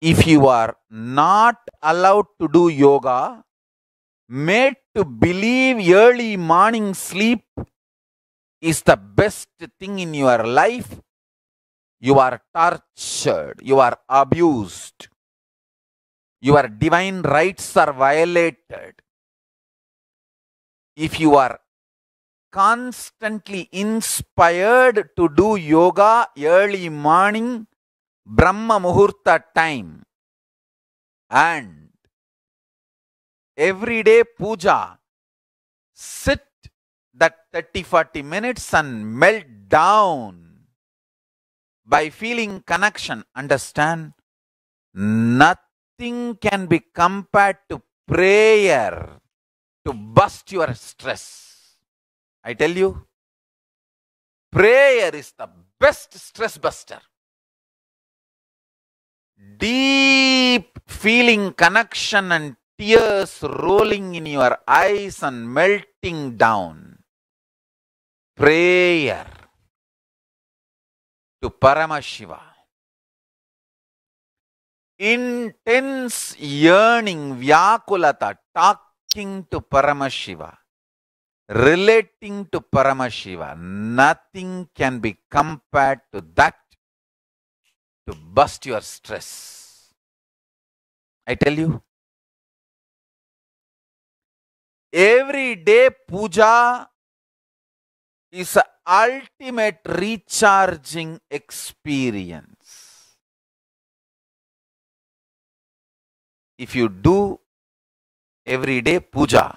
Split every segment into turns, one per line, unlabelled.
if you are not allowed to do yoga, made to believe early morning sleep is the best thing in your life, you are tortured, you are abused, your divine rights are violated. If you are constantly inspired to do yoga early morning, Brahma Muhurta time and everyday puja, sit that 30 40 minutes and melt down by feeling connection. Understand? Nothing can be compared to prayer to bust your
stress. I tell you, prayer is the best stress buster deep
feeling connection and tears rolling in your eyes and melting
down. Prayer to Paramashiva. Intense
yearning, vyakulata, talking to Paramashiva, relating to Paramashiva. Nothing can be compared to
that to bust your stress. I tell you, every day puja is an ultimate recharging experience. If you do every day puja,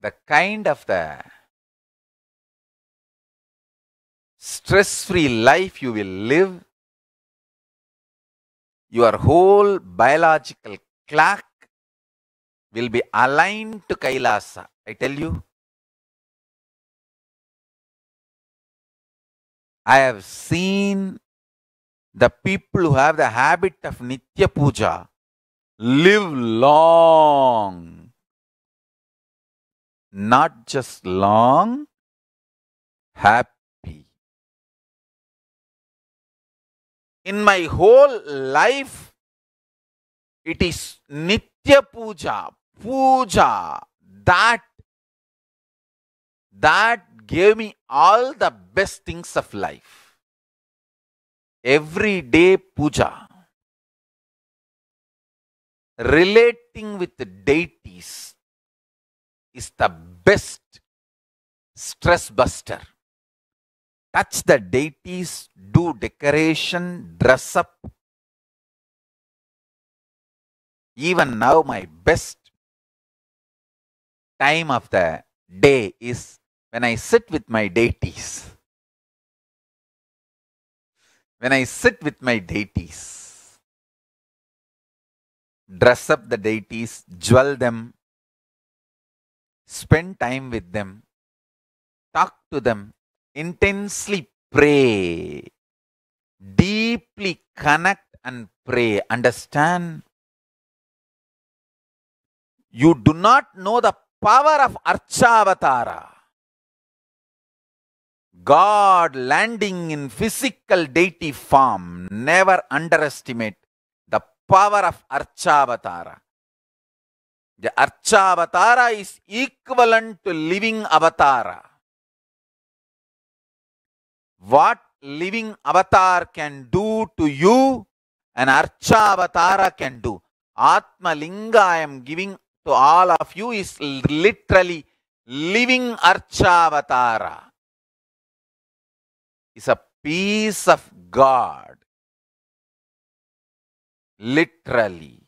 the kind of the stress free life you will live, your whole biological clock will be aligned to Kailasa. I tell you, I have seen the people who have the habit of Nitya Puja live long. Not just long, happy in my whole life, it is Nitya Puja, Puja, that, that gave me all the best things of life. Everyday Puja. Relating with the deities is the best stress buster touch the deities, do decoration, dress up. Even now, my best time of the day is when I sit with my deities. When I sit with my deities, dress up the deities, jewel them, spend
time with them, talk to them, intensely pray, deeply connect and pray. Understand?
You do not know the power of Archavatara. God landing in
physical deity form. Never underestimate the power of Archavatara. The Archavatara is equivalent to living avatara. what living avatar can do to you, an Archa avatara can do. Atma Linga I am giving to all of you is literally
living Archa avatara. Is a piece of God. Literally.